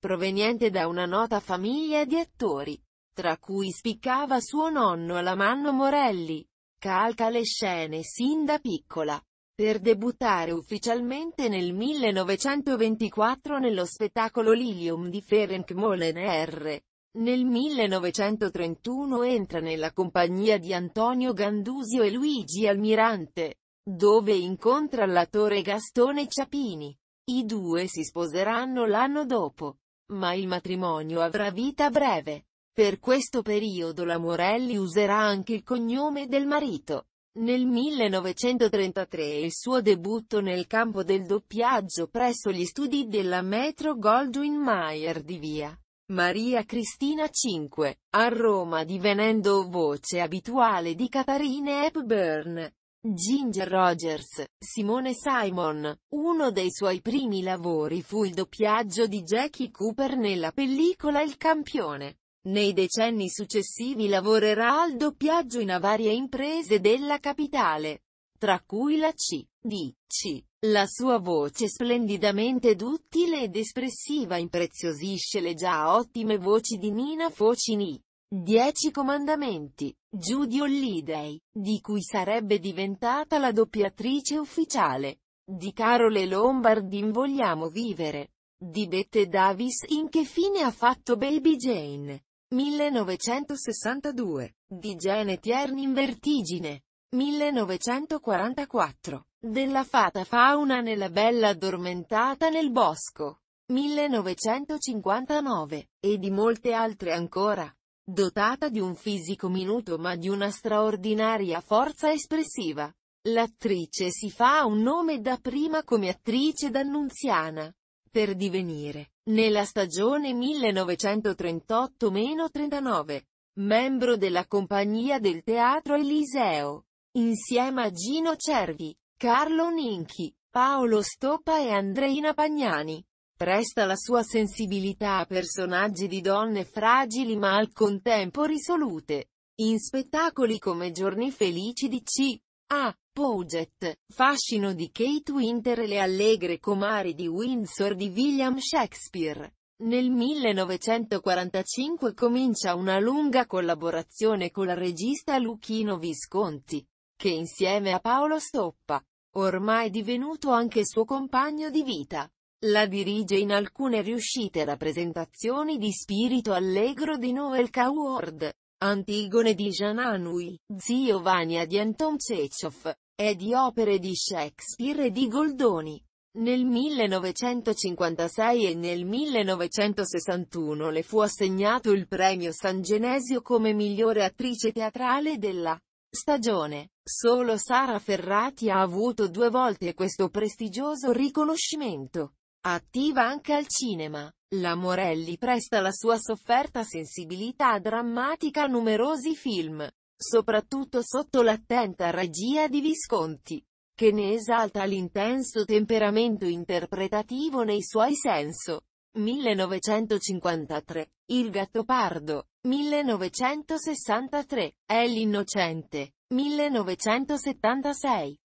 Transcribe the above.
proveniente da una nota famiglia di attori, tra cui spiccava suo nonno Alamanno Morelli. Calca le scene sin da piccola, per debuttare ufficialmente nel 1924 nello spettacolo Lilium di Ferenc Molener. Nel 1931 entra nella compagnia di Antonio Gandusio e Luigi Almirante, dove incontra l'attore Gastone Ciapini. I due si sposeranno l'anno dopo ma il matrimonio avrà vita breve. Per questo periodo la Morelli userà anche il cognome del marito. Nel 1933 il suo debutto nel campo del doppiaggio presso gli studi della Metro Goldwyn Mayer di via Maria Cristina V, a Roma divenendo voce abituale di Catarine Hepburn. Ginger Rogers, Simone Simon. Uno dei suoi primi lavori fu il doppiaggio di Jackie Cooper nella pellicola Il campione. Nei decenni successivi lavorerà al doppiaggio in varie imprese della capitale, tra cui la C. D. C. La sua voce splendidamente duttile ed espressiva impreziosisce le già ottime voci di Nina Focini, Dieci comandamenti, Judy Holliday, di cui sarebbe diventata la doppiatrice ufficiale. Di Carole Lombard in Vogliamo vivere. Di Bette Davis in Che fine ha fatto Baby Jane. 1962. Di Janet Tierney in Vertigine. 1944. Della fata fauna nella bella addormentata nel bosco. 1959. E di molte altre ancora. Dotata di un fisico minuto ma di una straordinaria forza espressiva, l'attrice si fa un nome da prima come attrice d'Annunziana. Per divenire, nella stagione 1938-39, membro della compagnia del teatro Eliseo, insieme a Gino Cervi, Carlo Ninchi, Paolo Stoppa e Andreina Pagnani. Presta la sua sensibilità a personaggi di donne fragili ma al contempo risolute. In spettacoli come Giorni felici di C. A. Pouget, Fascino di Kate Winter e Le allegre comari di Windsor di William Shakespeare. Nel 1945 comincia una lunga collaborazione con la regista Luchino Visconti, che insieme a Paolo Stoppa, ormai divenuto anche suo compagno di vita, la dirige in alcune riuscite rappresentazioni di Spirito Allegro di Noel Coward, Antigone di Jean Anouilh, Zio Vania di Anton Cechov, e di opere di Shakespeare e di Goldoni. Nel 1956 e nel 1961 le fu assegnato il premio San Genesio come migliore attrice teatrale della stagione. Solo Sara Ferrati ha avuto due volte questo prestigioso riconoscimento. Attiva anche al cinema, la Morelli presta la sua sofferta sensibilità drammatica a numerosi film, soprattutto sotto l'attenta regia di Visconti, che ne esalta l'intenso temperamento interpretativo nei suoi senso. 1953, Il Gattopardo, 1963, È l'innocente, 1976,